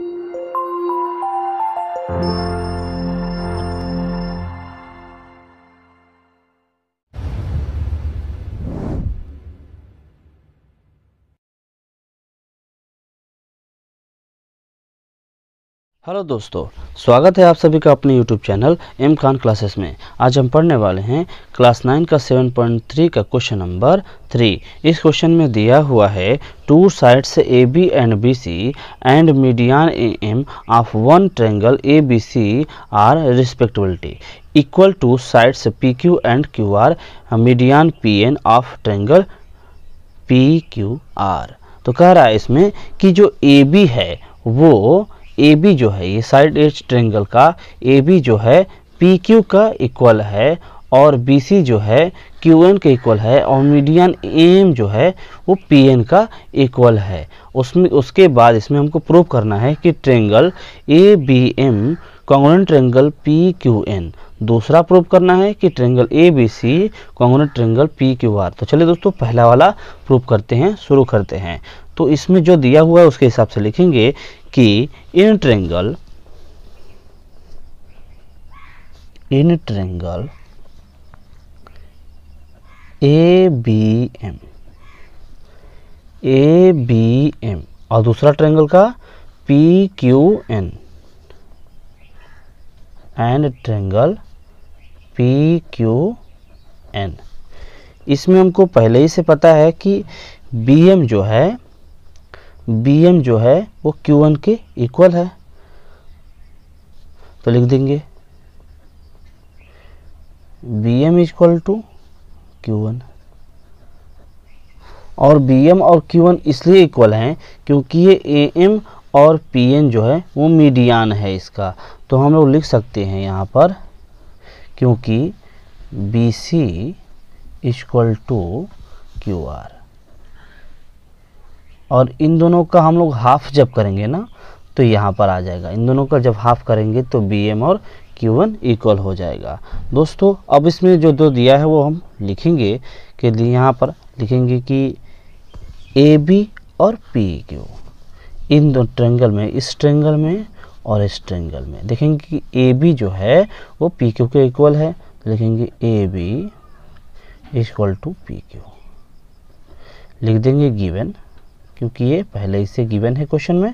Thank you. Hello दोस्तों स्वागत है आप सभी का अपने YouTube channel M Khan classes में आज हम पढ़ने वाले हैं क्लास नाइन का सेवन पॉइंट थ्री का क्वेश्चन नंबर थ्री इस क्वेश्चन में दिया हुआ है two sides A B and B C and median A M of one triangle A B C are respectively equal to sides P Q and Q R median P N of triangle P Q R तो कह रहा है इसमें कि जो A B है वो A B जो है ये साइड एज ट्रेंगल का ए बी जो है पी क्यू का इक्वल है और बी सी जो है क्यू एन का इक्वल है और मीडियन एम जो है वो पी एन का इक्वल है उसमें उसके बाद इसमें हमको प्रूव करना है कि triangle A B M congruent triangle P Q N दूसरा प्रूफ करना है कि triangle A B C congruent triangle P Q R तो चलिए दोस्तों पहला वाला प्रूफ करते हैं शुरू करते हैं तो इसमें जो दिया हुआ है उसके हिसाब से लिखेंगे कि in triangle in triangle A B M A B M और दूसरा ट्रेंगल का P Q N and triangle P Q N इसमें हमको पहले ही से पता है कि बी एम जो है बी एम जो है वो क्यू एन के इक्वल है तो लिख देंगे B M equal to Q N और बी एम और क्यू वन इसलिए इक्वल हैं क्योंकि ये ए एम और पी जो है वो मीडियान है इसका तो हम लोग लिख सकते हैं यहाँ पर क्योंकि B C is equal to Q R और इन दोनों का हम लोग हाफ जब करेंगे ना तो यहाँ पर आ जाएगा इन दोनों का जब हाफ करेंगे तो बी एम और क्यू वन इक्वल हो जाएगा दोस्तों अब इसमें जो दो दिया है वो हम लिखेंगे कि यहाँ पर लिखेंगे कि ए बी और पी क्यू इन दो ट्रेंगल में इस ट्रेंगल में और इस ट्रेंगल में देखेंगे कि ए बी जो है वो पी क्यू के इक्वल है लिखेंगे A B equal to P Q लिख देंगे गिवन क्योंकि ये पहले से गिवन है क्वेश्चन में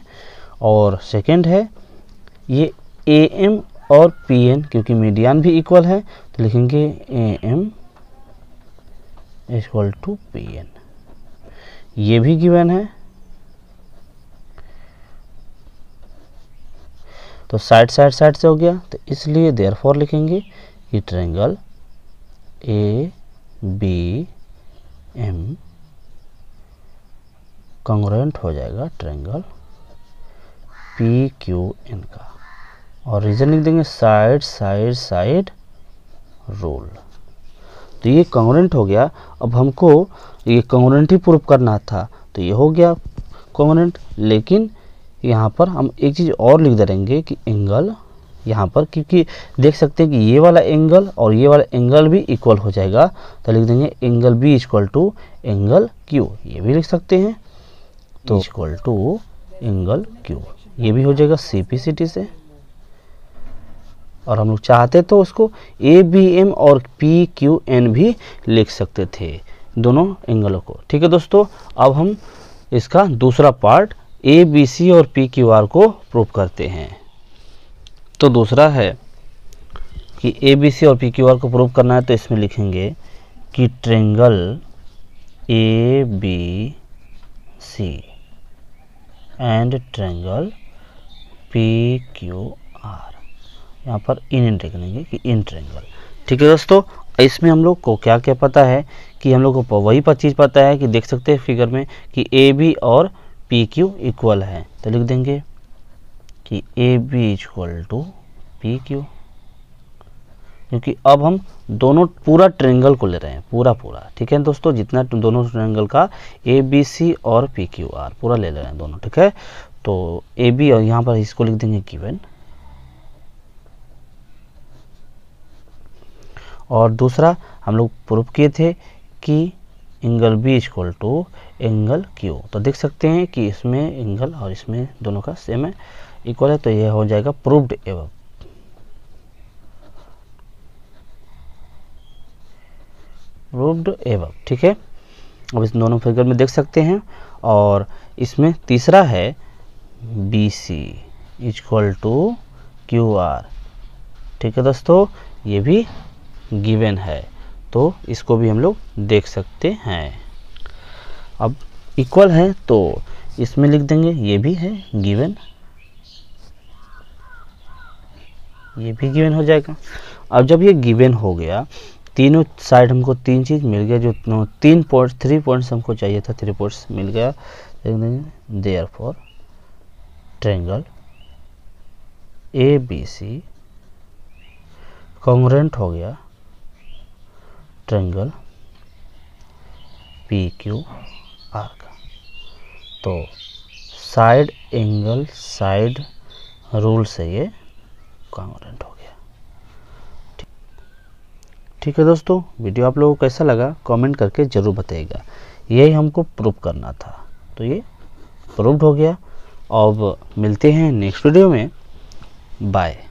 और सेकंड है ये ए एम और पी एन क्योंकि मीडियान भी इक्वल है तो लिखेंगे A M equal to P N ये भी गिवन है तो साइड साइड साइड से हो गया तो इसलिए फोर लिखेंगे ये triangle A B M congruent हो जाएगा ट्रेंगल पी क्यू एन का और रीजन लिख देंगे साइड साइड साइड रोल तो ये कंग्रेंट हो गया अब हमको ये कंग्रेंट ही प्रूव करना था तो ये हो गया कंग्रेंट लेकिन यहाँ पर हम एक चीज़ और लिख देंगे कि एंगल यहाँ पर क्योंकि देख सकते हैं कि ये वाला एंगल और ये वाला एंगल भी इक्वल हो जाएगा तो लिख देंगे angle B equal to angle Q ये भी लिख सकते हैं तो इक्वल टू एंगल क्यू ये भी हो जाएगा सी पी सी टी से और हम लोग चाहते तो उसको ए बी एम और पी क्यू एन भी लिख सकते थे दोनों एंगलों को ठीक है दोस्तों अब हम इसका दूसरा पार्ट ए बी सी और पी क्यू आर को प्रूव करते हैं तो दूसरा है कि ए बी सी और पी क्यू आर को प्रूव करना है तो इसमें लिखेंगे कि triangle A B C and triangle P Q R यहाँ पर इन इन लिखेंगे कि इन ट्रेंगल ठीक है दोस्तों इसमें हम लोग को क्या क्या पता है कि हम लोग को वही चीज़ पता है कि देख सकते हैं फिगर में कि ए बी और पी क्यू इक्वल है तो लिख देंगे कि A B is equal to P Q क्योंकि अब हम दोनों पूरा ट्रेंगल को ले रहे हैं पूरा पूरा ठीक है दोस्तों जितना दोनों ट्रेंगल का ए बी सी और पी क्यू आर पूरा ले ले रहे हैं दोनों ठीक है तो ए बी और यहाँ पर इसको लिख देंगे गिवन और दूसरा हम लोग प्रूफ किए थे कि angle B is equal to angle Q तो देख सकते हैं कि इसमें एंगल और इसमें दोनों का सेम है इक्वल है तो यह हो जाएगा प्रूव्ड एवं प्रूव्ड एवं ठीक है अब इस दोनों फिगर में देख सकते हैं और इसमें तीसरा है B C is equal to Q R ठीक है दोस्तों ये भी गिवन है तो इसको भी हम लोग देख सकते हैं अब इक्वल है तो इसमें लिख देंगे ये भी है गिवन ये भी गिवन हो जाएगा अब जब ये गिवन हो गया तीनों साइड हमको तीन चीज़ मिल गया जो तीन पॉइंट थ्री पॉइंट्स हमको चाहिए था थ्री पॉइंट्स मिल गया therefore triangle A B C congruent हो गया ट्रेंगल पी क्यू आर का तो साइड एंगल साइड रूल से ये कॉन्ग्रेंट हो गया ठीक, है दोस्तों वीडियो आप लोगों को कैसा लगा कमेंट करके ज़रूर बताइएगा यही हमको प्रूव करना था तो ये प्रूव्ड हो गया अब मिलते हैं नेक्स्ट वीडियो में बाय